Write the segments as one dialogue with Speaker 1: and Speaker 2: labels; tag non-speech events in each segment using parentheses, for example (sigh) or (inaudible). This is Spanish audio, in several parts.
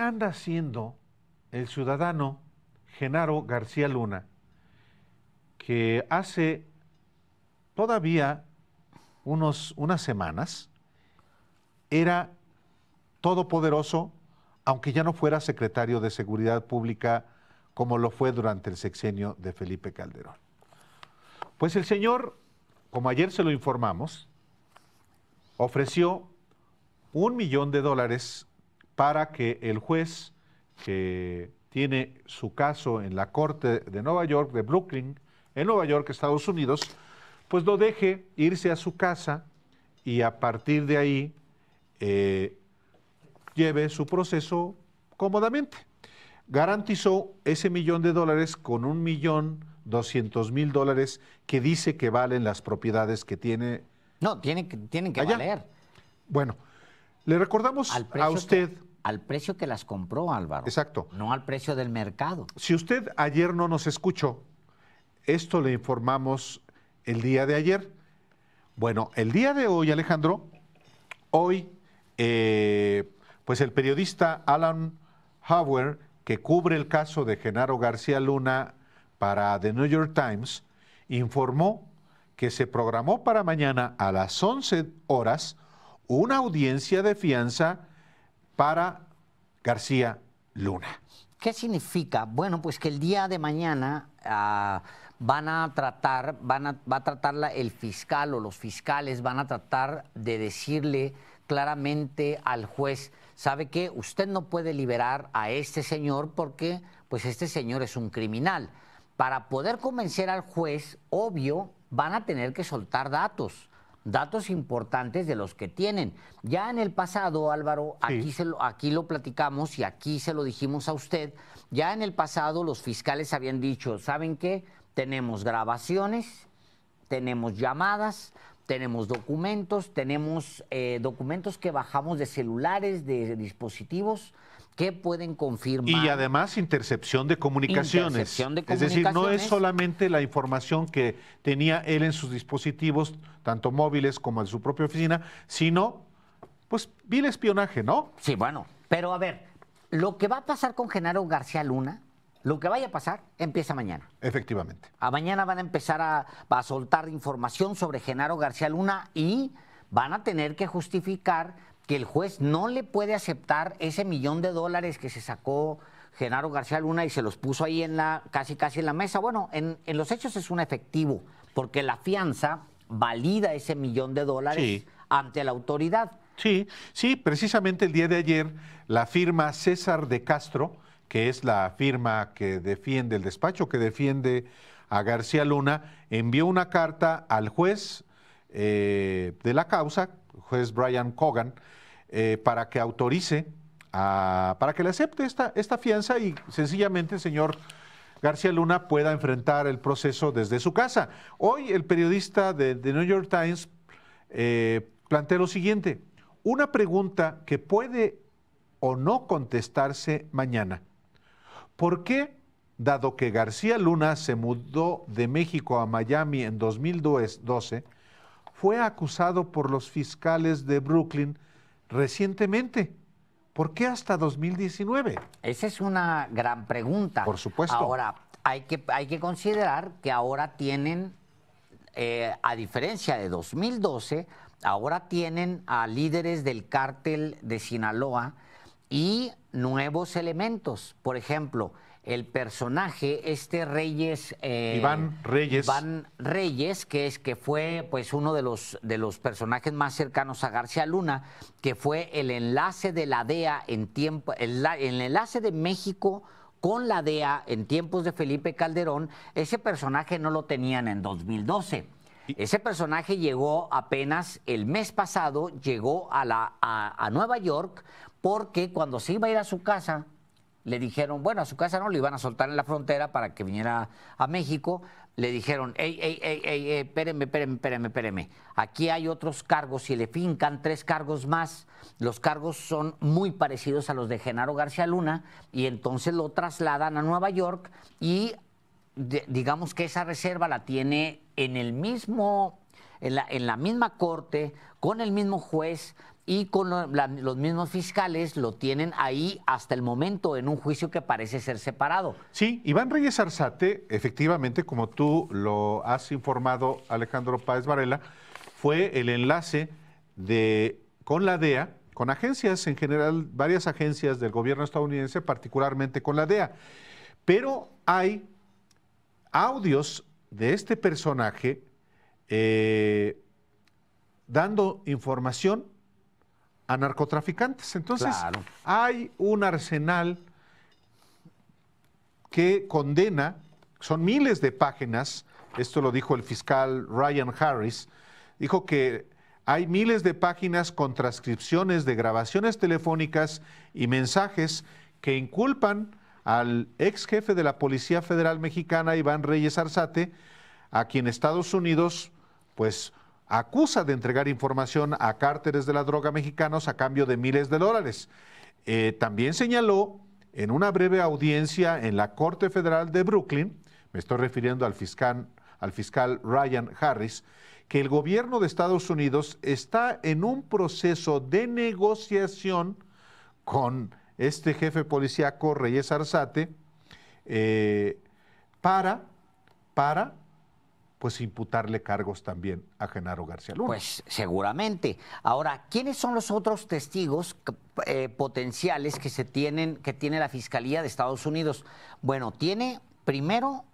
Speaker 1: anda haciendo el ciudadano Genaro García Luna, que hace todavía unos, unas semanas era todopoderoso, aunque ya no fuera secretario de Seguridad Pública como lo fue durante el sexenio de Felipe Calderón? Pues el señor, como ayer se lo informamos, ofreció un millón de dólares para que el juez que tiene su caso en la Corte de Nueva York, de Brooklyn, en Nueva York, Estados Unidos, pues lo deje irse a su casa y a partir de ahí eh, lleve su proceso cómodamente. Garantizó ese millón de dólares con un millón doscientos mil dólares que dice que valen las propiedades que tiene.
Speaker 2: No, tienen que, tienen que valer. Bueno, le recordamos a usted al precio que las compró Álvaro. Exacto. No al precio del mercado. Si usted ayer no nos
Speaker 1: escuchó, esto le informamos el día de ayer. Bueno, el día de hoy, Alejandro, hoy, eh, pues el periodista Alan Howard, que cubre el caso de Genaro García Luna para The New York Times, informó que se programó para mañana a las 11 horas una audiencia de fianza para García Luna.
Speaker 2: ¿Qué significa? Bueno, pues que el día de mañana ah, van a tratar, van va a tratar el fiscal o los fiscales van a tratar de decirle claramente al juez, sabe que usted no puede liberar a este señor porque pues este señor es un criminal. Para poder convencer al juez, obvio, van a tener que soltar datos datos importantes de los que tienen. Ya en el pasado, Álvaro, aquí, se lo, aquí lo platicamos y aquí se lo dijimos a usted, ya en el pasado los fiscales habían dicho, ¿saben qué? Tenemos grabaciones, tenemos llamadas, tenemos documentos, tenemos eh, documentos que bajamos de celulares, de dispositivos, ¿Qué pueden confirmar. Y
Speaker 1: además intercepción de, comunicaciones. intercepción de comunicaciones. Es decir, no es solamente la información que tenía él en sus dispositivos, tanto
Speaker 2: móviles como en su propia oficina, sino, pues, bien espionaje, ¿no? Sí, bueno, pero a ver, lo que va a pasar con Genaro García Luna, lo que vaya a pasar, empieza mañana. Efectivamente. A mañana van a empezar a, a soltar información sobre Genaro García Luna y van a tener que justificar que el juez no le puede aceptar ese millón de dólares que se sacó Genaro García Luna y se los puso ahí en la, casi casi en la mesa. Bueno, en, los hechos es un efectivo, porque la fianza valida ese millón de dólares ante la autoridad. Sí, sí, precisamente el día de ayer
Speaker 1: la firma César de Castro, que es la firma que defiende el despacho, que defiende a García Luna, envió una carta al juez eh, de la causa, juez Brian Cogan, eh, para que autorice, para que le acepte esta, esta fianza y sencillamente el señor García Luna pueda enfrentar el proceso desde su casa. Hoy el periodista de The New York Times eh, plantea lo siguiente, una pregunta que puede o no contestarse mañana. ¿Por qué, dado que García Luna se mudó de México a Miami en 2012, fue acusado por los fiscales de Brooklyn recientemente. ¿Por qué
Speaker 2: hasta 2019? Esa es una gran pregunta. Por supuesto. Ahora, hay que, hay que considerar que ahora tienen, eh, a diferencia de 2012, ahora tienen a líderes del cártel de Sinaloa y nuevos elementos. Por ejemplo, el personaje, este Reyes... Eh, Iván Reyes. Iván Reyes, que es que fue pues uno de los, de los personajes más cercanos a García Luna, que fue el enlace de la DEA en tiempo, el, enlace de México con la DEA en tiempos de Felipe Calderón, ese personaje no lo tenían en 2012. Ese personaje llegó apenas el mes pasado, llegó a, la, a, a Nueva York, porque cuando se iba a ir a su casa, le dijeron, bueno, a su casa no, le iban a soltar en la frontera para que viniera a México. Le dijeron, ey, ey, ey, ey, espérenme, espérenme, espérenme, Aquí hay otros cargos y le fincan tres cargos más. Los cargos son muy parecidos a los de Genaro García Luna y entonces lo trasladan a Nueva York y digamos que esa reserva la tiene en el mismo, en la misma corte, con el mismo juez, y con los mismos fiscales lo tienen ahí hasta el momento en un juicio que parece ser separado. Sí, Iván Reyes Arzate, efectivamente, como
Speaker 1: tú lo has informado, Alejandro Páez Varela, fue el enlace con la DEA, con agencias en general, varias agencias del gobierno estadounidense, particularmente con la DEA. Pero hay audios de este personaje eh, dando información a narcotraficantes. Entonces, hay un arsenal que condena, son miles de páginas, esto lo dijo el fiscal Ryan Harris, dijo que hay miles de páginas con transcripciones de grabaciones telefónicas y mensajes que inculpan al ex jefe de la Policía Federal Mexicana, Iván Reyes Arzate, a quien Estados Unidos, pues, acusa de entregar información a cárteres de la droga mexicanos a cambio de miles de dólares. Eh, también señaló en una breve audiencia en la Corte Federal de Brooklyn, me estoy refiriendo al fiscal, al fiscal Ryan Harris, que el gobierno de Estados Unidos está en un proceso de negociación con este jefe policíaco Reyes Arzate eh, para,
Speaker 2: para pues imputarle cargos también a Genaro García Luna. Pues seguramente. Ahora, ¿quiénes son los otros testigos eh, potenciales que se tienen, que tiene la Fiscalía de Estados Unidos? Bueno, tiene primero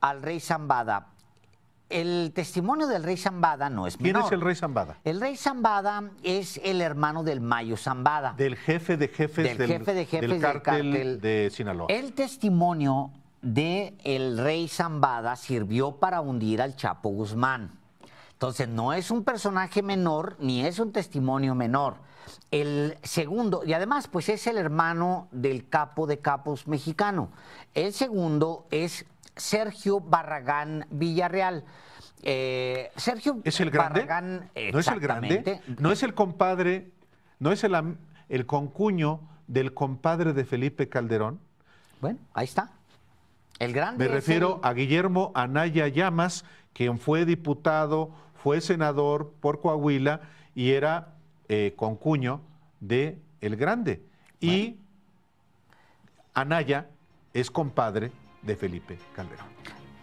Speaker 2: al rey Zambada. El testimonio del rey Zambada no es ¿Quién es el rey Zambada? El rey Zambada es el hermano del Mayo Zambada. Del
Speaker 1: jefe de jefes del, jefe de del,
Speaker 2: de Sinaloa. El testimonio de el rey Zambada sirvió para hundir al Chapo Guzmán. Entonces no es un personaje menor ni es un testimonio menor. El segundo, y además pues es el hermano del capo de capos mexicano. El segundo es Sergio Barragán Villarreal. Eh, Sergio ¿Es el grande? Barragán, ¿No es el grande? no es el grande
Speaker 1: no es el compadre, no es el, el concuño del compadre de Felipe Calderón? Bueno, ahí está.
Speaker 2: El grande Me refiero
Speaker 1: a Guillermo Anaya Llamas, quien fue diputado, fue senador por Coahuila y era eh, concuño de El Grande. Y Anaya es compadre de Felipe Calderón.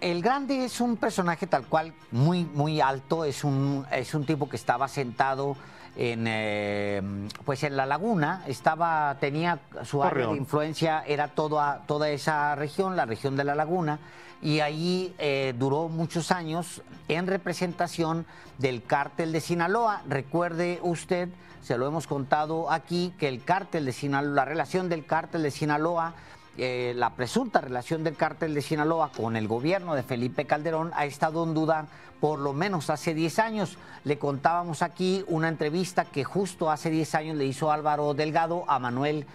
Speaker 2: El Grande es un personaje tal cual muy, muy alto, es un, es un tipo que estaba sentado en, eh, pues en la laguna, estaba, tenía su área de influencia, era toda, toda esa región, la región de la laguna, y ahí eh, duró muchos años en representación del cártel de Sinaloa. Recuerde usted, se lo hemos contado aquí, que el cártel de Sinaloa, la relación del cártel de Sinaloa eh, la presunta relación del cártel de Sinaloa con el gobierno de Felipe Calderón ha estado en duda por lo menos hace 10 años. Le contábamos aquí una entrevista que justo hace 10 años le hizo Álvaro Delgado a Manuel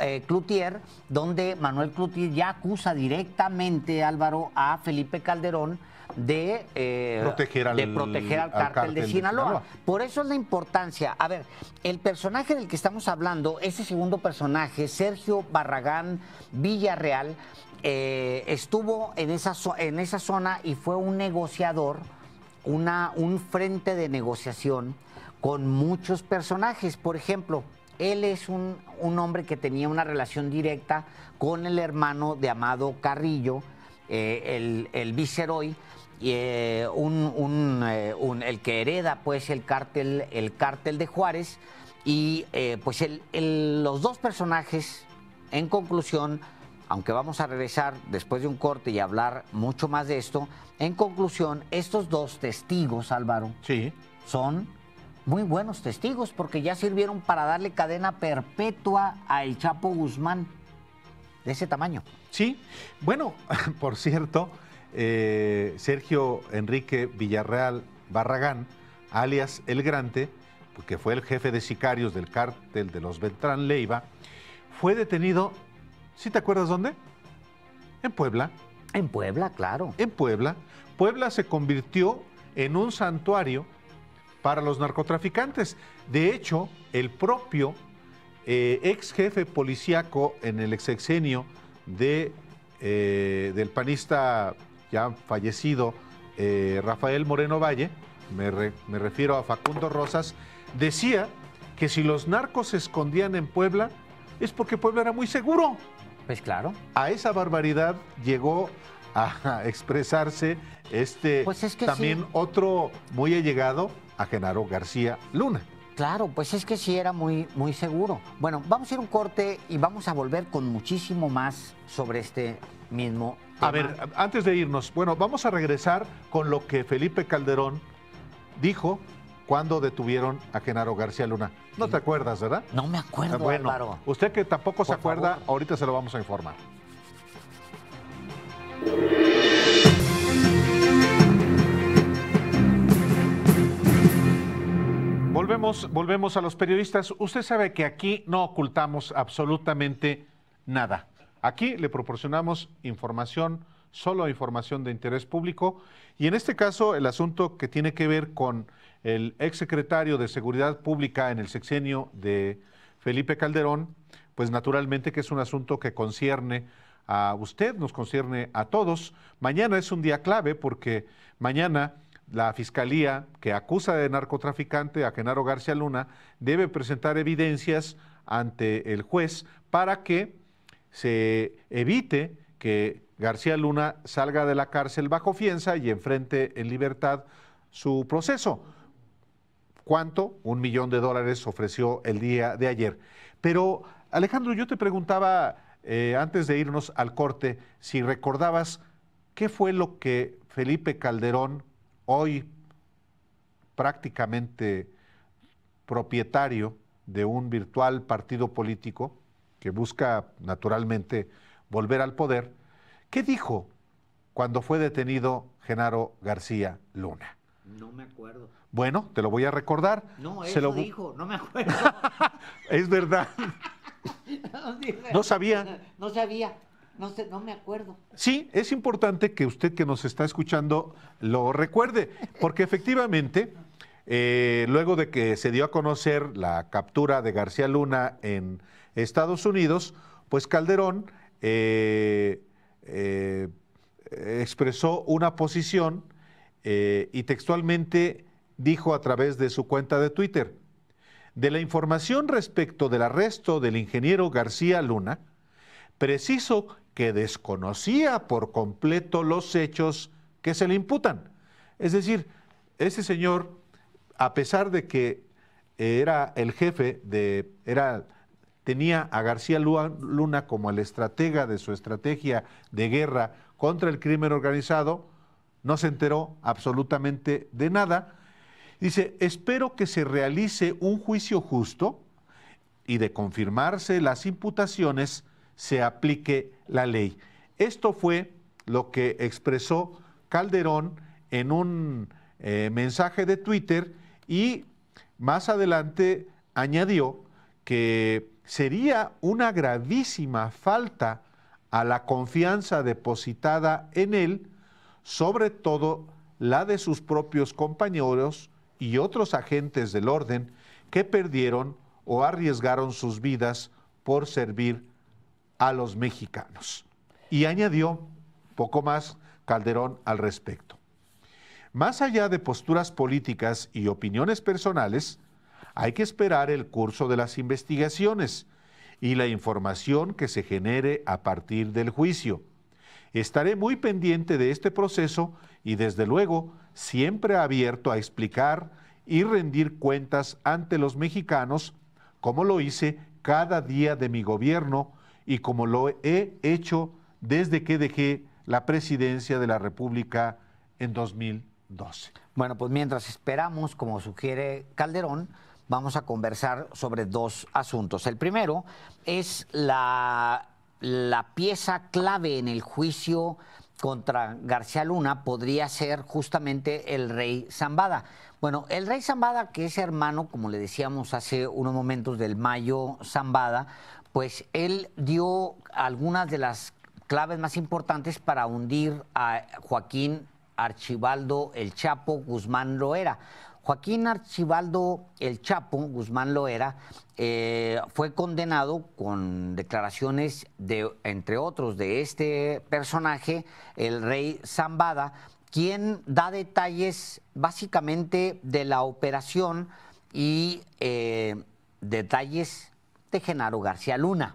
Speaker 2: eh, Cloutier, donde Manuel Cloutier ya acusa directamente Álvaro a Felipe Calderón de, eh, proteger, al, de cártel de Sinaloa. Por eso es la importancia. A ver, el personaje del que estamos hablando, ese segundo personaje, Sergio Barragán Villarreal, eh, estuvo en esa, zona y fue un negociador, un frente de negociación con muchos personajes. Por ejemplo, él es un hombre que tenía una relación directa con el hermano de Amado Carrillo, eh, el, viceroy, eh, eh, un, el que hereda pues el cártel, el cártel de Juárez, y pues los dos personajes, en conclusión, aunque vamos a regresar después de un corte y hablar mucho más de esto, en conclusión, estos dos testigos, Álvaro, sí. son muy buenos testigos porque ya sirvieron para darle cadena perpetua a El Chapo Guzmán de ese tamaño. Sí, bueno, (laughs) por cierto,
Speaker 1: eh, Sergio Enrique Villarreal Barragán, alias El Grande, que fue el jefe de sicarios del cártel de los Beltrán Leiva, fue detenido, ¿sí te acuerdas dónde? En Puebla. En Puebla, claro. En Puebla. Puebla se convirtió en un santuario para los narcotraficantes. De hecho, el propio eh, ex jefe policíaco en el ex de, eh, del panista ya fallecido eh, Rafael Moreno Valle, me, refiero a Facundo Rosas, decía que si los narcos se escondían en Puebla es porque Puebla era muy seguro. Pues claro. A esa barbaridad llegó a expresarse este pues también otro muy allegado a Genaro
Speaker 2: García Luna. Claro, pues es que sí era muy, muy seguro. Bueno, vamos a ir un corte y vamos a volver con muchísimo más sobre este mismo
Speaker 1: tema. A ver, antes de irnos, bueno, vamos a regresar con lo que Felipe Calderón dijo cuando detuvieron a Genaro García Luna. No te acuerdas, ¿verdad? No me acuerdo, ah, bueno, Usted que tampoco se acuerda, ahorita se lo vamos a informar. Volvemos, a los periodistas. Usted sabe que aquí no ocultamos absolutamente nada. Aquí le proporcionamos información, solo información de interés público, y en este caso el asunto que tiene que ver con el exsecretario de Seguridad Pública en el sexenio de Felipe Calderón, pues naturalmente que es un asunto que concierne a usted, nos concierne a todos. Mañana es un día clave porque mañana la fiscalía que acusa de narcotraficante a Genaro García Luna debe presentar evidencias ante el juez para que se evite que García Luna salga de la cárcel bajo fianza y enfrente en libertad su proceso. ¿Cuánto? Un millón de dólares ofreció el día de ayer. Pero, Alejandro, yo te preguntaba eh, antes de irnos al corte si recordabas qué fue lo que Felipe Calderón hoy prácticamente propietario de un virtual partido político que busca naturalmente volver al poder, ¿qué dijo cuando fue detenido Genaro García Luna?
Speaker 2: No me acuerdo.
Speaker 1: Bueno, te lo voy a recordar. No, eso Se lo dijo, no me acuerdo. (laughs) es verdad.
Speaker 2: (laughs) no sabía. No sabía. No sé, no me acuerdo.
Speaker 1: Sí, es importante que usted que nos está escuchando lo recuerde, porque efectivamente, eh, luego de que se dio a conocer la captura de García Luna en Estados Unidos, pues Calderón eh, eh, expresó una posición y textualmente dijo a través de su cuenta de Twitter, de la información respecto del arresto del ingeniero García Luna, preciso que desconocía por completo los hechos que se le imputan. Es decir, ese señor, a pesar de que era el jefe de, era, tenía a García Luna como el estratega de su estrategia de guerra contra el crimen organizado, no se enteró absolutamente de nada. Dice, espero que se realice un juicio justo y de confirmarse las imputaciones, se aplique la ley. Esto fue lo que expresó Calderón en un eh, mensaje de Twitter y más adelante añadió que sería una gravísima falta a la confianza depositada en él, sobre todo la de sus propios compañeros y otros agentes del orden que perdieron o arriesgaron sus vidas por servir a a los mexicanos. Y añadió poco más Calderón al respecto. Más allá de posturas políticas y opiniones personales, hay que esperar el curso de las investigaciones y la información que se genere a partir del juicio. Estaré muy pendiente de este proceso y desde luego siempre abierto a explicar y rendir cuentas ante los mexicanos, como lo hice cada día de mi gobierno y como lo he hecho desde que dejé la presidencia de la
Speaker 2: República en 2012. Bueno, pues mientras esperamos, como sugiere Calderón, vamos a conversar sobre dos asuntos. El primero es la, pieza clave en el juicio contra García Luna podría ser justamente el rey Zambada. Bueno, el rey Zambada, que es hermano, como le decíamos hace unos momentos, del Mayo Zambada, pues él dio algunas de las claves más importantes para hundir a Joaquín Archibaldo El Chapo Guzmán Loera. Joaquín Archibaldo El Chapo Guzmán Loera eh, fue condenado con declaraciones de, entre otros, de este personaje, el rey Zambada, quien da detalles básicamente de la operación y eh, detalles este Genaro García Luna.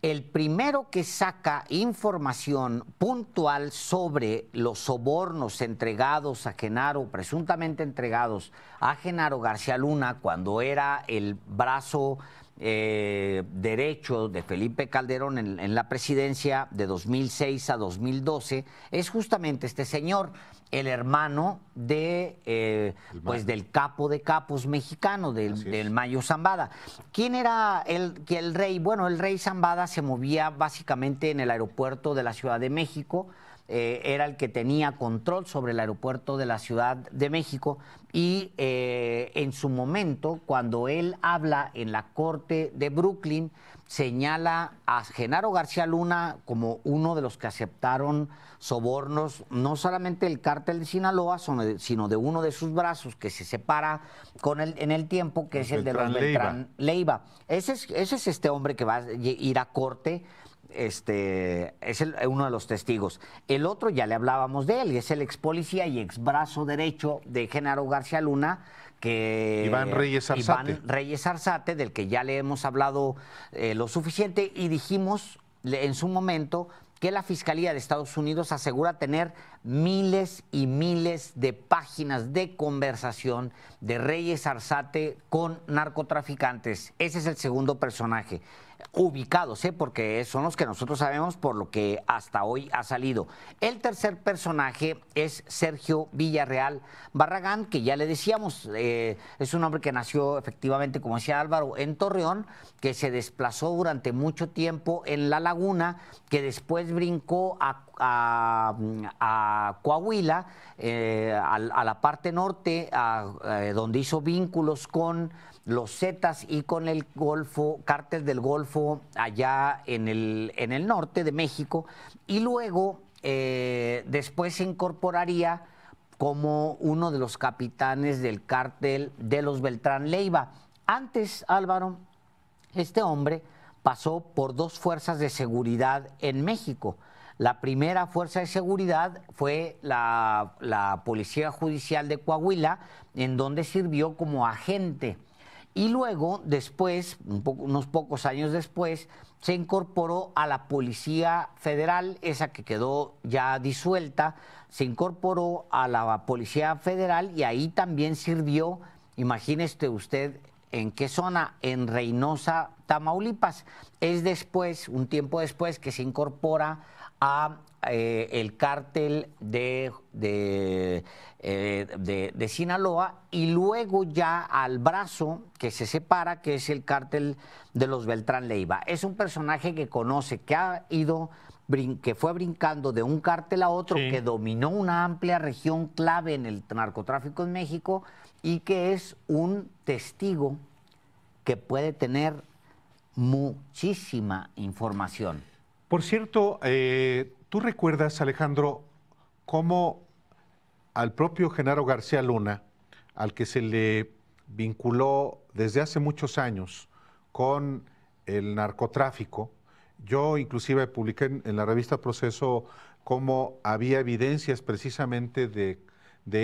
Speaker 2: El primero que saca información puntual sobre los sobornos entregados a Genaro, presuntamente entregados a Genaro García Luna, cuando era el brazo eh, derecho de Felipe Calderón en, la presidencia de 2006 a 2012 es justamente este señor, el hermano de, eh, pues del capo de capos mexicano, del, del Mayo Zambada. ¿Quién era el, que el rey? Bueno, el rey Zambada se movía básicamente en el aeropuerto de la Ciudad de México. Eh, era el que tenía control sobre el aeropuerto de la Ciudad de México y eh, en su momento, cuando él habla en la corte de Brooklyn, señala a Genaro García Luna como uno de los que aceptaron sobornos, no solamente del cártel de Sinaloa, sino de uno de sus brazos que se separa con en el tiempo, que es el, de los Beltrán Leiva. Ese, es, ese es este hombre que va a ir a corte este, es uno de los testigos. El otro ya le hablábamos de él, y es el ex policía y ex brazo derecho de Genaro García Luna, que Iván Reyes Arzate. del que ya le hemos hablado eh, lo suficiente, y dijimos en su momento que la Fiscalía de Estados Unidos asegura tener miles y miles de páginas de conversación de Reyes Arzate con narcotraficantes. Ese es el segundo personaje ubicados, ¿eh? porque son los que nosotros sabemos por lo que hasta hoy ha salido. El tercer personaje es Sergio Villarreal Barragán, que ya le decíamos, eh, es un hombre que nació efectivamente, como decía Álvaro, en Torreón, que se desplazó durante mucho tiempo en La Laguna, que después brincó a, Coahuila, eh, a, a, la parte norte, donde hizo vínculos con los Zetas y con el Golfo, cártel del Golfo allá en el, norte de México, y luego eh, después se incorporaría como uno de los capitanes del cártel de los Beltrán Leiva. Antes, Álvaro, este hombre pasó por dos fuerzas de seguridad en México. La primera fuerza de seguridad fue la Policía Judicial de Coahuila, en donde sirvió como agente y luego, después, unos pocos años después, se incorporó a la Policía Federal, esa que quedó ya disuelta, se incorporó a la Policía Federal y ahí también sirvió, imagínese usted, ¿En qué zona? En Reynosa, Tamaulipas. Es después, un tiempo después, que se incorpora a eh, el cártel eh, de, de, Sinaloa y luego ya al brazo que se separa, que es el cártel de los Beltrán Leiva. Es un personaje que conoce, que ha ido que fue brincando de un cártel a otro, que dominó una amplia región clave en el narcotráfico en México y que es un testigo que puede tener muchísima información. Por cierto, eh, ¿tú recuerdas, Alejandro,
Speaker 1: cómo al propio Genaro García Luna, al que se le vinculó desde hace muchos años con el narcotráfico, yo inclusive publiqué en, la revista Proceso cómo había evidencias precisamente de,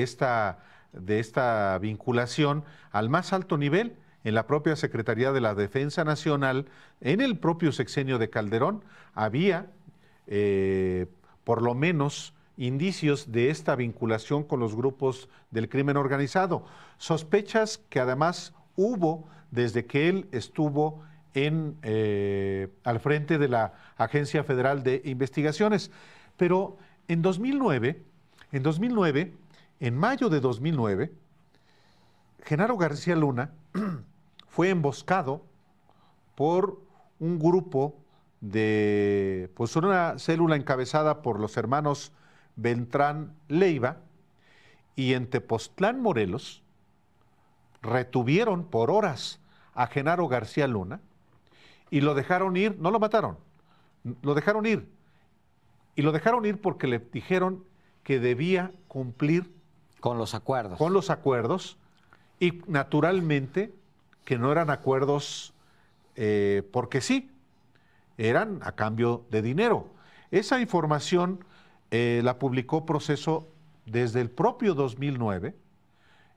Speaker 1: esta, de esta vinculación al más alto nivel en la propia Secretaría de la Defensa Nacional, en el propio sexenio de Calderón, había eh, por lo menos indicios de esta vinculación con los grupos del crimen organizado. Sospechas que además hubo desde que él estuvo eh, al frente de la Agencia Federal de Investigaciones. Pero en 2009, en 2009, en mayo de 2009, Genaro García Luna (clears throat) fue emboscado por un grupo de, pues una célula encabezada por los hermanos Beltrán Leiva, y en Tepoztlán, Morelos, retuvieron por horas a Genaro García Luna y lo dejaron ir, no lo mataron, lo dejaron ir. Y lo dejaron ir porque le dijeron que debía cumplir con los acuerdos. Con los acuerdos y naturalmente que no eran acuerdos eh, porque sí, eran a cambio de dinero. Esa información eh, la publicó Proceso desde el propio 2009,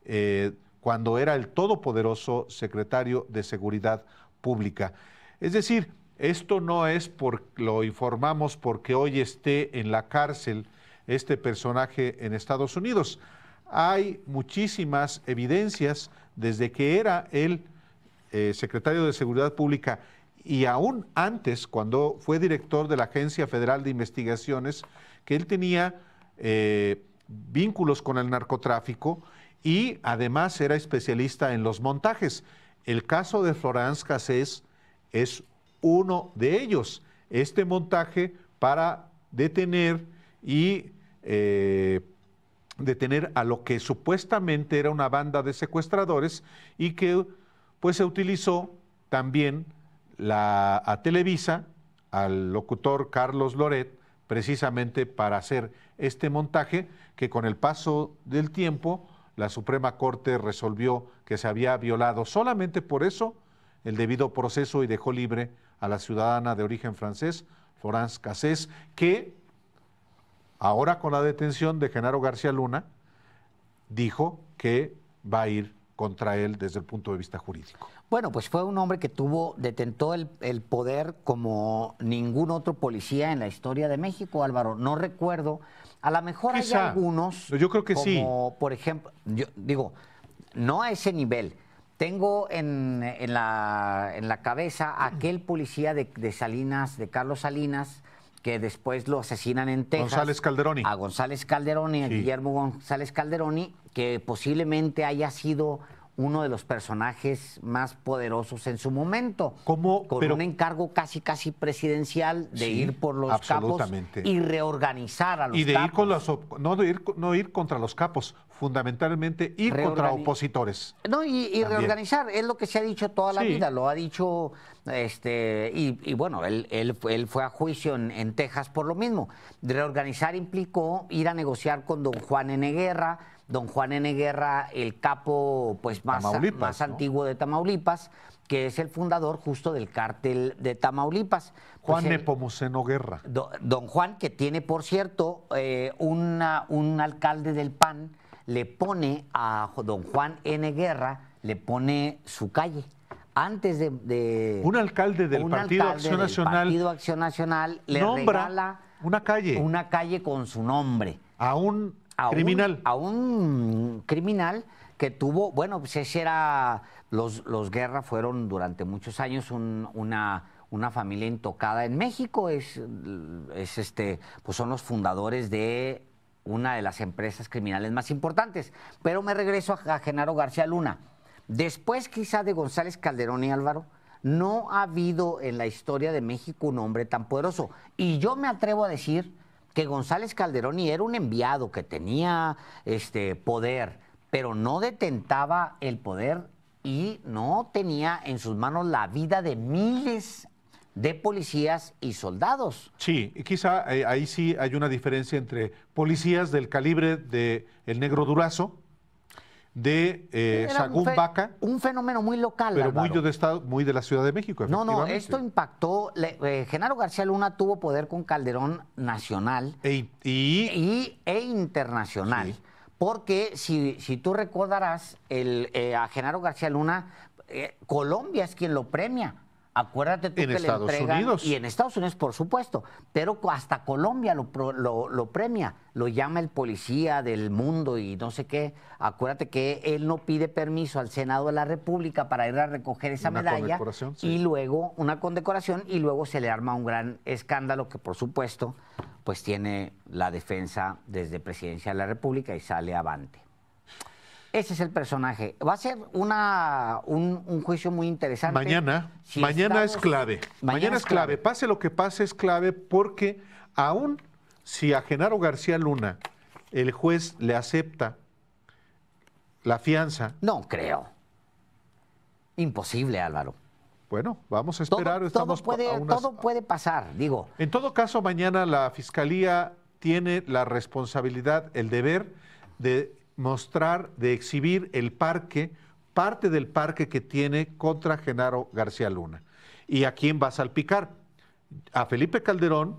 Speaker 1: eh, cuando era el todopoderoso secretario de Seguridad Pública. Es decir, esto no es por lo informamos porque hoy esté en la cárcel este personaje en Estados Unidos. Hay muchísimas evidencias desde que era él eh, secretario de Seguridad Pública, y aún antes, cuando fue director de la Agencia Federal de Investigaciones, que él tenía eh, vínculos con el narcotráfico y además era especialista en los montajes. El caso de Florence Cassés es uno de ellos. Este montaje para detener y eh, detener a lo que supuestamente era una banda de secuestradores y que pues se utilizó también la, a Televisa, al locutor Carlos Loret, precisamente para hacer este montaje que con el paso del tiempo la Suprema Corte resolvió que se había violado solamente por eso el debido proceso y dejó libre a la ciudadana de origen francés, Florence Cassés, que ahora con la detención de Genaro García Luna, dijo que va a ir contra él desde el
Speaker 2: punto de vista jurídico? Bueno, pues fue un hombre que tuvo, detentó el, poder como ningún otro policía en la historia de México, Álvaro. No recuerdo, a lo mejor hay algunos. Yo creo que como, sí. por ejemplo, yo digo, no a ese nivel. Tengo en, en, la, en la, cabeza aquel policía de Salinas, de Carlos Salinas, que después lo asesinan en Texas. González Calderoni. A González Calderoni, a Guillermo González Calderoni, que posiblemente haya sido uno de los personajes más poderosos en su momento. ¿Cómo? Con un encargo casi, casi presidencial de ir por los capos y reorganizar a los capos. Y de
Speaker 1: ir no, ir, contra los capos, fundamentalmente ir contra opositores.
Speaker 2: No, y, reorganizar, es lo que se ha dicho toda la vida, lo ha dicho, este y, bueno, él, fue a juicio en, Texas por lo mismo. Reorganizar implicó ir a negociar con don Juan N. Guerra, don Juan N. Guerra, el capo pues más, antiguo de Tamaulipas, que es el fundador justo del cártel de Tamaulipas. Pues, Juan N. Nepomuceno Guerra. Don, Juan, que tiene, por cierto, eh, un alcalde del PAN, le pone a don Juan N. Guerra, le pone su calle antes de, un alcalde del, Partido, Acción Nacional, Partido Acción Nacional le regala una calle una calle con su nombre a un a criminal. Un, criminal que tuvo, bueno, pues ese era, los, los Guerra fueron durante muchos años una, una familia intocada en México, es, es este, pues son los fundadores de una de las empresas criminales más importantes. Pero me regreso a, a Genaro García Luna. Después quizá de González Calderón y Álvaro, no ha habido en la historia de México un hombre tan poderoso. Y yo me atrevo a decir que González Calderón era un enviado que tenía este poder, pero no detentaba el poder y no tenía en sus manos la vida de miles de policías y soldados. Sí, y quizá eh, ahí sí hay una diferencia entre policías del
Speaker 1: calibre de el negro Durazo, de eh, Sagún
Speaker 2: un fenómeno muy local. Pero muy de,
Speaker 1: estado, muy de la Ciudad de México. No, no, esto
Speaker 2: impactó. Le, eh, Genaro García Luna tuvo poder con Calderón nacional e, e internacional. Porque si, si, tú recordarás, el, eh, a Genaro García Luna, eh, Colombia es quien lo premia Acuérdate tú que le y en Estados Unidos, por supuesto, pero hasta Colombia lo, lo, premia, lo llama el policía del mundo y no sé qué. Acuérdate que él no pide permiso al Senado de la República para ir a recoger esa medalla y luego una condecoración y luego se le arma un gran escándalo que, por supuesto, pues tiene la defensa desde Presidencia de la República y sale avante. Ese es el personaje. Va a ser una, un, juicio muy interesante. Mañana, mañana es clave. Mañana, es clave. Pase lo
Speaker 1: que pase es clave porque aún si a Genaro García Luna el juez le acepta la fianza. No creo.
Speaker 2: Imposible, Álvaro. Bueno, vamos a esperar. puede, todo puede pasar,
Speaker 1: digo. En todo caso, mañana la Fiscalía tiene la responsabilidad, el deber de mostrar, de exhibir el parque, parte del parque que tiene contra Genaro García Luna. ¿Y a quién va a salpicar? A Felipe Calderón,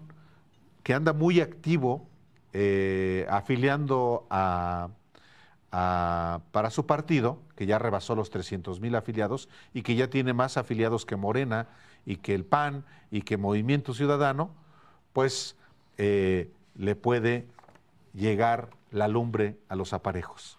Speaker 1: que anda muy activo eh, afiliando para su partido, que ya rebasó los 300 mil afiliados y que ya tiene más afiliados que Morena y que el PAN y que Movimiento Ciudadano, pues eh, le puede llegar
Speaker 2: la lumbre a los aparejos.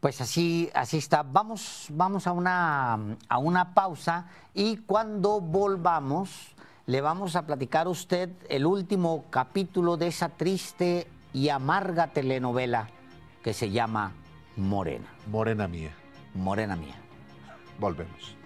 Speaker 2: Pues así, así está. Vamos, vamos a, una, a una pausa y cuando volvamos le vamos a platicar a usted el último capítulo de esa triste y amarga telenovela que se llama Morena. Morena mía. Morena mía. Volvemos.